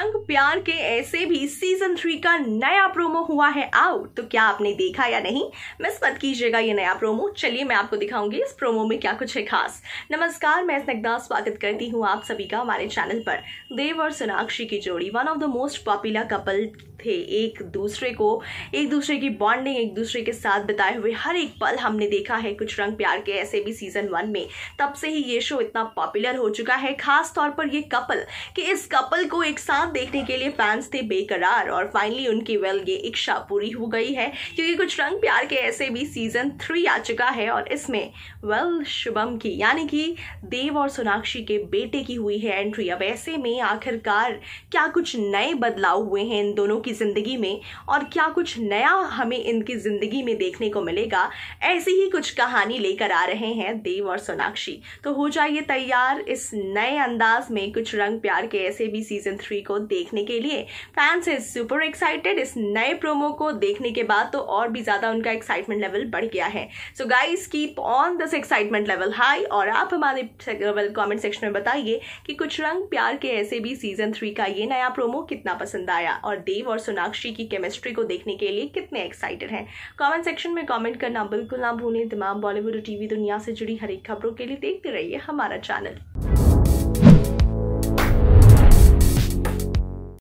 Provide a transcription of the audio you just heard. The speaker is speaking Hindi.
रंग प्यार के ऐसे भी सीजन थ्री का नया प्रोमो हुआ है आउट तो क्या आपने देखा या नहीं मिस मत कीजिएगा ये नया प्रोमो चलिए मैं आपको दिखाऊंगी इस प्रोमो में क्या कुछ है खास नमस्कार मैं स्नग्धा स्वागत करती हूँ आप सभी का हमारे चैनल पर देव और सोनाक्षी की जोड़ी one of the most popular couple थे एक दूसरे को एक दूसरे की बॉन्डिंग एक दूसरे के साथ बिताए हुए हर एक पल हमने देखा है कुछ रंग प्यार के ऐसे भी सीजन वन में तब से ही ये शो इतना पॉपुलर हो चुका है खास तौर पर ये कपल कि इस कपल को एक साथ देखने के लिए फैंस थे बेकरार और फाइनली उनकी वेल ये इच्छा पूरी हो गई है क्योंकि कुछ रंग प्यार के ऐसे भी सीजन थ्री आ चुका है और इसमें वेल शुभम की यानी कि देव और सोनाक्षी के बेटे की हुई है एंट्री अब ऐसे में आखिरकार क्या कुछ नए बदलाव हुए हैं इन दोनों की आपकी ज़िंदगी में और क्या कुछ नया हमें इनकी ज़िंदगी में देखने को मिलेगा ऐसी ही कुछ कहानी लेकर आ रहे हैं देव और सोनाक्षी तो हो जाइए तैयार इस नए अंदाज में कुछ रंग प्यार के ऐसे भी सीज़न थ्री को देखने के लिए फैंस इज सुपर एक्साइटेड इस नए प्रोमो को देखने के बाद तो और भी ज़्यादा उनका एक्साइटमेंट लेवल बढ़ गया है so guys keep on this excitement level high और आप हमारे कमेंट सेक्शन में बताइए कि कुछ रंग प्यार के ऐसे भी सीज़न थ्री का ये नया प्रोमो कितना पसंद आया और देव और सोनाक्षी की केमिस्ट्री को देखने के लिए कितने एक्साइटेड हैं कमेंट सेक्शन में कमेंट करना बिल्कुल ना भूलें तमाम बॉलीवुड और टीवी दुनिया से जुड़ी हर एक खबरों के लिए देखते रहिए हमारा चैनल